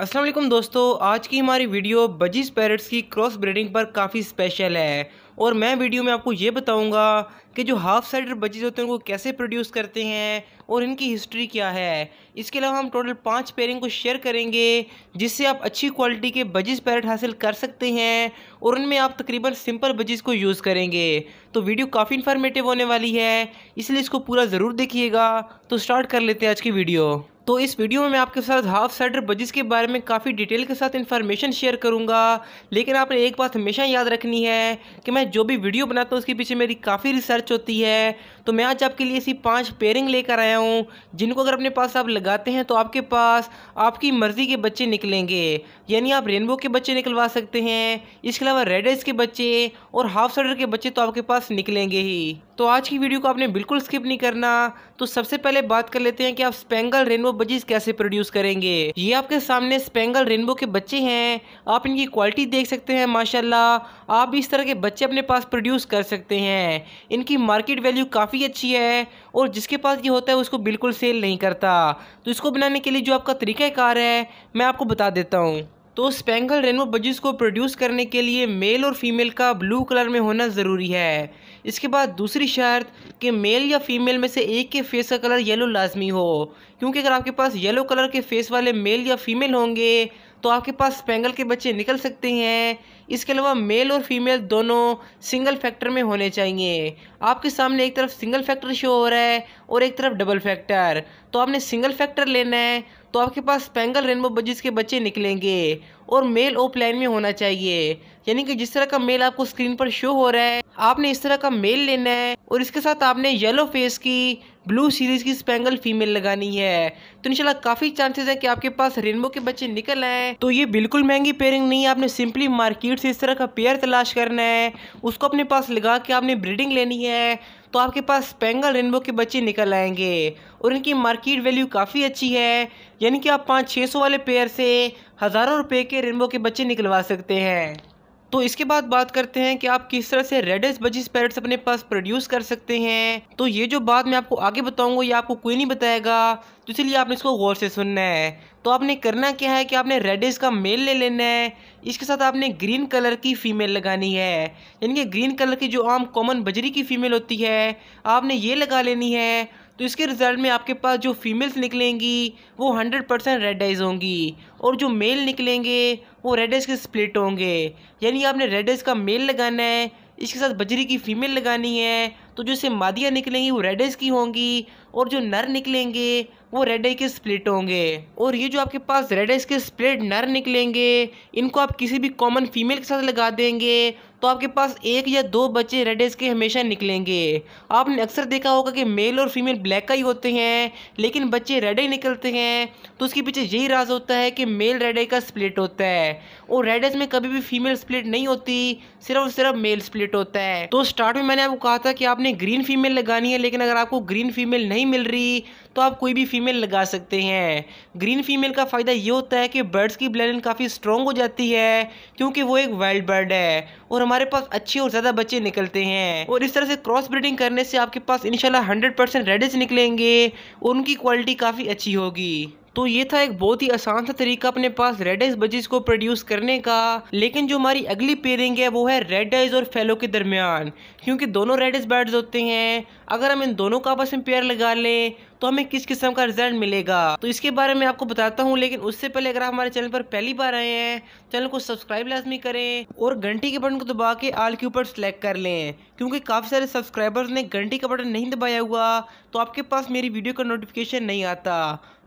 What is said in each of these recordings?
असलम दोस्तों आज की हमारी वीडियो बजीज़ पैरट्स की क्रॉस ब्रीडिंग पर काफ़ी स्पेशल है और मैं वीडियो में आपको ये बताऊंगा कि जो हाफ साइडर बजीज होते हैं उनको कैसे प्रोड्यूस करते हैं और इनकी हिस्ट्री क्या है इसके अलावा हम टोटल पाँच पेयरिंग को शेयर करेंगे जिससे आप अच्छी क्वालिटी के बजीज पैरट हासिल कर सकते हैं और उनमें आप तकरीबन सिंपल बजीज को यूज़ करेंगे तो वीडियो काफ़ी इन्फॉर्मेटिव होने वाली है इसलिए इसको पूरा ज़रूर देखिएगा तो स्टार्ट कर लेते हैं आज की वीडियो तो इस वीडियो में मैं आपके साथ हाफ साइडर बजिस के बारे में काफ़ी डिटेल के साथ इन्फॉर्मेशन शेयर करूंगा लेकिन आपने एक बात हमेशा याद रखनी है कि मैं जो भी वीडियो बनाता हूँ उसके पीछे मेरी काफ़ी रिसर्च होती है तो मैं आज आपके लिए ऐसी पाँच पेयरिंग लेकर आया हूँ जिनको अगर अपने पास आप लगाते हैं तो आपके पास आपकी मर्ज़ी के बच्चे निकलेंगे यानी आप रेनबो के बच्चे निकलवा सकते हैं इसके अलावा रेडेज़ के बच्चे और हाफ साइडर के बच्चे तो आपके पास निकलेंगे ही तो आज की वीडियो को आपने बिल्कुल स्किप नहीं करना तो सबसे पहले बात कर लेते हैं कि आप स्पेंगल रेनबो बजीज कैसे प्रोड्यूस करेंगे ये आपके सामने स्पेंगल रेनबो के बच्चे हैं आप इनकी क्वालिटी देख सकते हैं माशाल्लाह आप इस तरह के बच्चे अपने पास प्रोड्यूस कर सकते हैं इनकी मार्केट वैल्यू काफ़ी अच्छी है और जिसके पास ये होता है उसको बिल्कुल सेल नहीं करता तो इसको बनाने के लिए जो आपका तरीक़ाकार है मैं आपको बता देता हूँ तो स्पेंगल रेनबो बजीज़ को प्रोड्यूस करने के लिए मेल और फीमेल का ब्लू कलर में होना ज़रूरी है इसके बाद दूसरी शर्त कि मेल या फीमेल में से एक के फेस का कलर येलो लाजमी हो क्योंकि अगर आपके पास येलो कलर के फेस वाले मेल या फीमेल होंगे तो आपके पास स्पेंगल के बच्चे निकल सकते हैं इसके अलावा मेल और फीमेल दोनों सिंगल फैक्टर में होने चाहिए आपके सामने एक तरफ सिंगल फैक्टर शो हो रहा है और एक तरफ डबल फैक्टर तो आपने सिंगल फैक्टर लेना है तो आपके पास स्पेंगल रेनबो बजिस के बच्चे निकलेंगे और मेल ओप लाइन में होना चाहिए यानी कि जिस तरह का मेल आपको स्क्रीन पर शो हो रहा है आपने इस तरह का मेल लेना है और इसके साथ आपने येलो फेस की ब्लू सीरीज़ की स्पेंगल फीमेल लगानी है तो इनशाला काफ़ी चांसेस है कि आपके पास रेनबो के बच्चे निकल आए तो ये बिल्कुल महंगी पेयरिंग नहीं है आपने सिंपली मार्केट से इस तरह का पेयर तलाश करना है उसको अपने पास लगा के आपने ब्रीडिंग लेनी है तो आपके पास स्पेंगल रेनबो के बच्चे निकल आएंगे और इनकी मार्केट वैल्यू काफ़ी अच्छी है यानी कि आप पाँच छः सौ वाले पेयर से हज़ारों रुपये के रेनबो के बच्चे निकलवा सकते हैं तो इसके बाद बात करते हैं कि आप किस तरह से रेडेस बजीज पैरट्स अपने पास प्रोड्यूस कर सकते हैं तो ये जो बात मैं आपको आगे बताऊंगा ये आपको कोई नहीं बताएगा तो इसलिए आपने इसको गौर से सुनना है तो आपने करना क्या है कि आपने रेडेस का मेल ले लेना है इसके साथ आपने ग्रीन कलर की फ़ीमेल लगानी है यानी कि ग्रीन कलर की जो आम कॉमन बजरी की फ़ीमेल होती है आपने ये लगा लेनी है तो इसके रिज़ल्ट में आपके पास जो फीमेल्स निकलेंगी वो हंड्रेड परसेंट रेड आइज़ होंगी और जो मेल निकलेंगे वो रेड आइज़ के स्प्लिट होंगे यानी आपने रेड आइज़ का मेल लगाना है इसके साथ बजरी की फ़ीमेल लगानी है तो जो इससे मादियाँ निकलेंगी वो रेड आइज़ की होंगी और जो नर निकलेंगे वो रेड आई के स्प्लिट होंगे और ये जो आपके पास रेड आइज के स्प्लिट नर निकलेंगे इनको आप किसी भी कॉमन फीमेल के साथ लगा देंगे तो आपके पास एक या दो बच्चे रेडेज़ के हमेशा निकलेंगे आपने अक्सर देखा होगा कि मेल और फीमेल ब्लैक का ही होते हैं लेकिन बच्चे रेड ही निकलते हैं तो उसके पीछे यही राज होता है कि मेल रेडे का स्प्लिट होता है और रेडेस में कभी भी फीमेल स्प्लिट नहीं होती सिर्फ और सिर्फ मेल स्प्लिट होता है तो स्टार्ट में मैंने आपको कहा था कि आपने ग्रीन फीमेल लगानी है लेकिन अगर आपको ग्रीन फीमेल नहीं मिल रही तो आप कोई भी फीमेल लगा सकते हैं ग्रीन फीमेल का फ़ायदा ये होता है कि बर्ड्स की ब्लैन काफ़ी स्ट्रॉन्ग हो जाती है क्योंकि वो एक वाइल्ड बर्ड है और हमारे पास अच्छे और ज्यादा बच्चे निकलते हैं और इस तरह से क्रॉस ब्रीडिंग करने से आपके पास इनशाला हंड्रेड परसेंट रेडिस निकलेंगे और उनकी क्वालिटी काफ़ी अच्छी होगी तो ये था एक बहुत ही आसान सा तरीका अपने पास रेड आइज बजीज को प्रोड्यूस करने का लेकिन जो हमारी अगली पेयरिंग है वो है रेड आइज और फेलो के दरमियान क्योंकि दोनों रेड आइज बर्ड्स होते हैं अगर हम इन दोनों का आपस में पेयर लगा लें तो हमें किस किस्म का रिजल्ट मिलेगा तो इसके बारे में आपको बताता हूँ लेकिन उससे पहले अगर आप हमारे चैनल पर पहली बार आए हैं चैनल को सब्सक्राइब लाजमी करें और घंटी के बटन को दबा के आल के ऊपर सेलेक्ट कर लें क्योंकि काफ़ी सारे सब्सक्राइबर्स ने घंटी का बटन नहीं दबाया हुआ तो आपके पास मेरी वीडियो का नोटिफिकेशन नहीं आता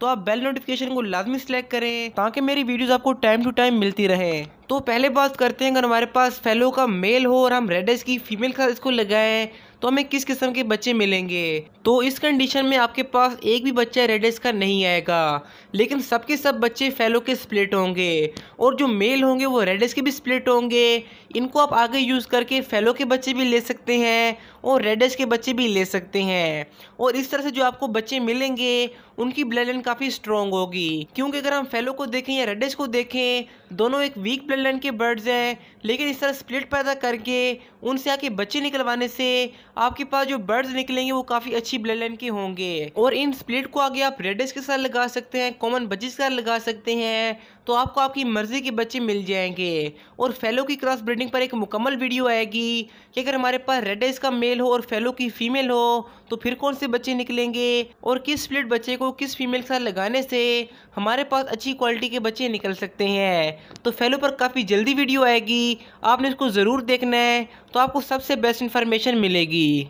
तो आप बेल नोटिफिकेशन को लाजमी सेलेक्ट करें ताकि मेरी वीडियोस आपको टाइम टू टाइम मिलती रहे तो पहले बात करते हैं अगर हमारे पास फेलो का मेल हो और हम रेडेस की फीमेल का इसको लगाएं तो हमें किस किस्म के बच्चे मिलेंगे तो इस कंडीशन में आपके पास एक भी बच्चा रेडेस का नहीं आएगा लेकिन सबके सब बच्चे फेलो के स्प्लिट होंगे और जो मेल होंगे वो रेडेस के भी स्प्लिट होंगे इनको आप आगे यूज़ करके फेलो के बच्चे भी ले सकते हैं और रेडेस के बच्चे भी ले सकते हैं और इस तरह से जो आपको बच्चे मिलेंगे उनकी ब्लड लाइन काफ़ी स्ट्रॉन्ग होगी क्योंकि अगर हम फेलो को देखें या रेडेस को देखें दोनों एक वीक ब्लड लाइन के बर्ड्स हैं लेकिन इस तरह स्प्लिट पैदा करके उनसे आके बच्चे निकलवाने से आपके पास जो बर्ड्स निकलेंगे वो काफ़ी अच्छी ब्लड लाइन के होंगे और इन स्प्लिट को आगे आप रेडिस के साथ लगा सकते हैं कॉमन बजिस के साथ लगा सकते हैं तो आपको आपकी मर्ज़ी के बच्चे मिल जाएंगे और फेलो की क्रॉस ब्रीडिंग पर एक मुकम्मल वीडियो आएगी कि अगर हमारे पास रेडेस का मेल हो और फेलो की फीमेल हो तो फिर कौन से बच्चे निकलेंगे और किस स्प्लिट बच्चे को किस फीमेल के साथ लगाने से हमारे पास अच्छी क्वालिटी के बच्चे निकल सकते हैं तो फेलो पर काफ़ी जल्दी वीडियो आएगी आपने इसको ज़रूर देखना है तो आपको सबसे बेस्ट इन्फॉर्मेशन मिलेगी होगी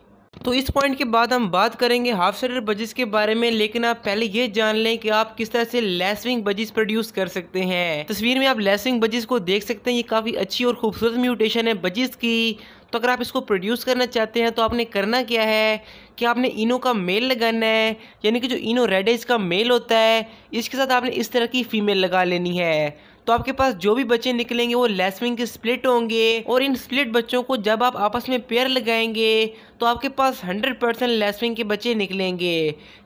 तो इस पॉइंट के बाद हम बात करेंगे हाफ सेटर बजिस के बारे में लेकिन आप पहले ये जान लें कि आप किस तरह से लेसविंग बजिस प्रोड्यूस कर सकते हैं तस्वीर में आप लेसविंग बजिस को देख सकते हैं ये काफ़ी अच्छी और खूबसूरत म्यूटेशन है बजिस की तो अगर आप इसको प्रोड्यूस करना चाहते हैं तो आपने करना क्या है कि आपने इनो का मेल लगाना है यानी कि जो इनो रेड है इसका मेल होता है इसके साथ आपने इस तरह की फ़ीमेल लगा लेनी है तो आपके पास जो भी बच्चे निकलेंगे वो लेसविंग के स्प्लिट होंगे और इन स्प्लिट बच्चों को जब आप आपस में पेयर लगाएंगे तो आपके पास 100 परसेंट लेसविंग के बच्चे निकलेंगे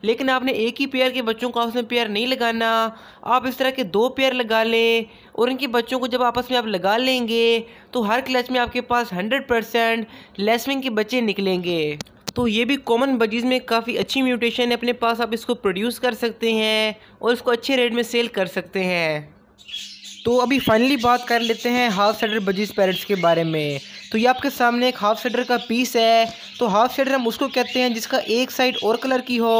लेकिन आपने एक ही पेयर के बच्चों को आपस में पेयर नहीं लगाना आप इस तरह के दो पेयर लगा लें और इनके बच्चों को जब आपस में आप लगा लेंगे तो हर क्लच में आपके पास हंड्रेड परसेंट लेसविंग के बच्चे निकलेंगे तो ये भी कॉमन बजीज़ में काफ़ी अच्छी म्यूटेशन है अपने पास आप इसको प्रोड्यूस कर सकते हैं और इसको अच्छे रेट में सेल कर सकते हैं तो अभी फाइनली बात कर लेते हैं हाफ सेडर बजीज पैरेट्स के बारे में तो ये आपके सामने एक हाफ सेडर का पीस है तो हाफ शेडर हम उसको कहते हैं जिसका एक साइड और कलर की हो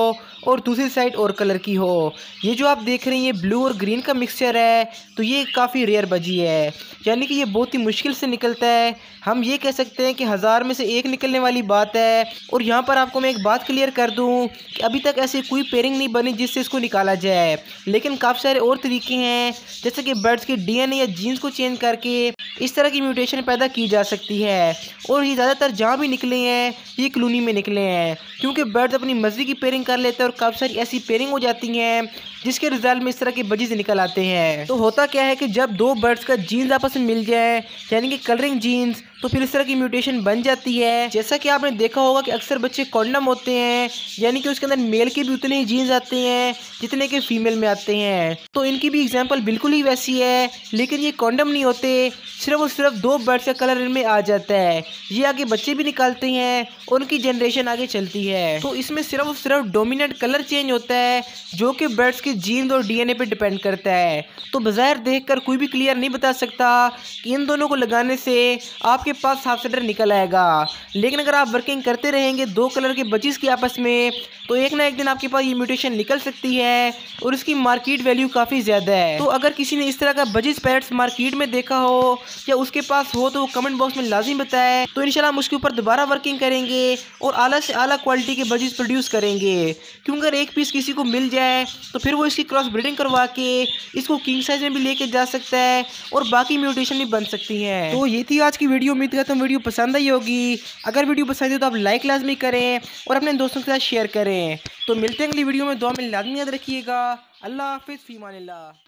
और दूसरी साइड और कलर की हो ये जो आप देख रहे हैं ये ब्लू और ग्रीन का मिक्सचर है तो ये काफ़ी रेयर बजी है यानी कि ये बहुत ही मुश्किल से निकलता है हम ये कह सकते हैं कि हज़ार में से एक निकलने वाली बात है और यहाँ पर आपको मैं एक बात क्लियर कर दूँ कि अभी तक ऐसी कोई पेयरिंग नहीं बनी जिससे इसको निकाला जाए लेकिन काफ़ी सारे और तरीके हैं जैसे कि बर्ड्स के डी या जीन्स को चेंज करके इस तरह की म्यूटेशन पैदा की जा सकती है और ये ज़्यादातर जहाँ भी निकले हैं ये कलोनी में निकले हैं क्योंकि बर्ड्स अपनी मर्जी की पेयरिंग कर लेते हैं और काफ़ी सारी ऐसी पेयरिंग हो जाती हैं जिसके रिजल्ट में इस तरह के बजीज निकल आते हैं तो होता क्या है कि जब दो बर्ड्स का जीन्स आपस में मिल जाए यानी कि कलरिंग जीन्स तो फिर इस तरह की म्यूटेशन बन जाती है जैसा कि आपने देखा होगा कि अक्सर बच्चे कॉन्डम होते हैं यानी कि उसके अंदर मेल के भी उतने ही जीन्स आते हैं जितने के फीमेल में आते हैं तो इनकी भी एग्जाम्पल बिल्कुल ही वैसी है लेकिन ये कॉन्डम नहीं होते सिर्फ और सिर्फ दो बर्ड्स का कलर इनमें आ जाता है ये आगे बच्चे भी निकालते हैं और उनकी जनरेशन आगे चलती है तो इसमें सिर्फ और सिर्फ डोमिनेंट कलर चेंज होता है जो कि बर्ड्स के जीन्स और डीएनए पे डिपेंड करता है तो देख देखकर कोई भी क्लियर नहीं बता सकता कि इन दोनों को लगाने से आपके पास साफ सेटर निकल आएगा लेकिन अगर आप वर्किंग करते रहेंगे दो कलर के बचीज़ की आपस में तो एक ना एक दिन आपके पास ये म्यूटेशन निकल सकती है और इसकी मार्केट वैल्यू काफ़ी ज़्यादा है तो अगर किसी ने इस तरह का बजीज पैरट्स मार्केट में देखा हो या उसके पास हो तो वो कमेंट बॉक्स में लाजिम बताए तो इनशाला हम उसके ऊपर दोबारा वर्किंग करेंगे और अला से अला क्वालिटी के बजीज प्रोड्यूस करेंगे क्योंकि अगर एक पीस किसी को मिल जाए तो फिर वो इसकी क्रॉस ब्रीडिंग करवा के इसको किंग साइज में भी लेके जा सकता है और बाकी म्यूटेशन भी बन सकती है तो ये थी आज की वीडियो उम्मीद करता हूँ वीडियो पसंद आई होगी अगर वीडियो पसंद है तो आप लाइक लाजमी करें और अपने दोस्तों के साथ शेयर करें तो मिलते हैं अगली वीडियो में दो में लाजमी याद रखिएगा अल्लाह हाफिज़ फ़ीमान ला